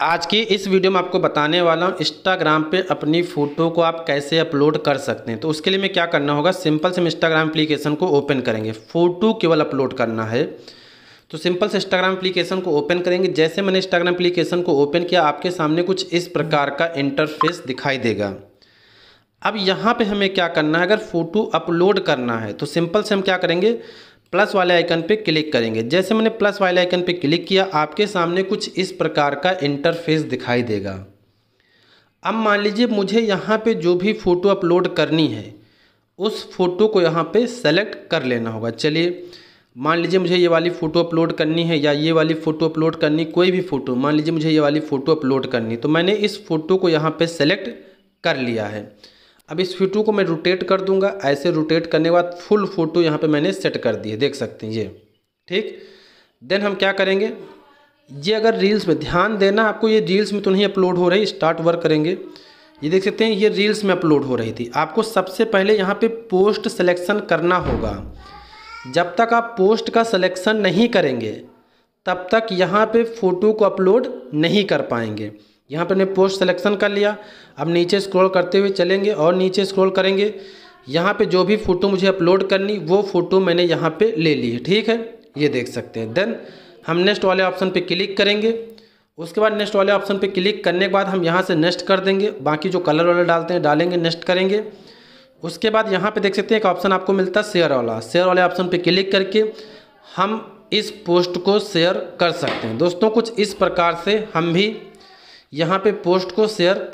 आज की इस वीडियो में आपको बताने वाला हूँ इंस्टाग्राम पे अपनी फ़ोटो को आप कैसे अपलोड कर सकते हैं तो उसके लिए मैं क्या करना होगा सिंपल से हम इंस्टाग्राम एप्लीकेशन को ओपन करेंगे फ़ोटो केवल अपलोड करना है तो सिंपल से इंस्टाग्राम एप्लीकेशन को ओपन करेंगे जैसे मैंने इंस्टाग्राम एप्लीकेशन को ओपन किया आपके सामने कुछ इस प्रकार का इंटरफेस दिखाई देगा अब यहाँ पर हमें क्या करना है अगर फ़ोटो अपलोड करना है तो सिंपल से हम क्या करेंगे प्लस वाले आइकन पे क्लिक करेंगे जैसे मैंने प्लस वाले आइकन पे क्लिक किया आपके सामने कुछ इस प्रकार का इंटरफेस दिखाई देगा अब मान लीजिए मुझे यहाँ पे जो भी फ़ोटो अपलोड करनी है उस फ़ोटो को यहाँ पे सेलेक्ट कर लेना होगा चलिए मान लीजिए मुझे ये वाली फ़ोटो अपलोड करनी है या ये वाली फ़ोटो अपलोड करनी कोई भी फ़ोटो मान लीजिए मुझे ये वाली फ़ोटो अपलोड करनी तो मैंने इस फ़ोटो को यहाँ पे सेलेक्ट कर लिया है अब इस फोटो को मैं रोटेट कर दूंगा ऐसे रोटेट करने के बाद फुल फोटो यहाँ पे मैंने सेट कर दी है देख सकते हैं ये ठीक देन हम क्या करेंगे ये अगर रील्स में ध्यान देना आपको ये रील्स में तो नहीं अपलोड हो रही स्टार्ट वर्क करेंगे ये देख सकते हैं ये रील्स में अपलोड हो रही थी आपको सबसे पहले यहाँ पर पोस्ट सेलेक्शन करना होगा जब तक आप पोस्ट का सलेक्शन नहीं करेंगे तब तक यहाँ पर फ़ोटो को अपलोड नहीं कर पाएंगे यहाँ पर हमने पोस्ट सेलेक्शन कर लिया अब नीचे स्क्रॉल करते हुए चलेंगे और नीचे स्क्रॉल करेंगे यहाँ पे जो भी फ़ोटो मुझे अपलोड करनी वो फ़ोटो मैंने यहाँ पे ले ली है ठीक है ये देख सकते हैं देन हम नेक्स्ट वाले ऑप्शन पे क्लिक करेंगे उसके बाद नेक्स्ट वाले ऑप्शन पे क्लिक करने के बाद हम यहाँ से नेक्स्ट कर देंगे बाकी जो कलर वाले डालते हैं डालेंगे नेक्स्ट करेंगे उसके बाद यहाँ पर देख सकते हैं एक ऑप्शन आपको मिलता है शेयर वाला शेयर वाले ऑप्शन पर क्लिक करके हम इस पोस्ट को शेयर कर सकते हैं दोस्तों कुछ इस प्रकार से हम भी यहाँ पे पोस्ट को शेयर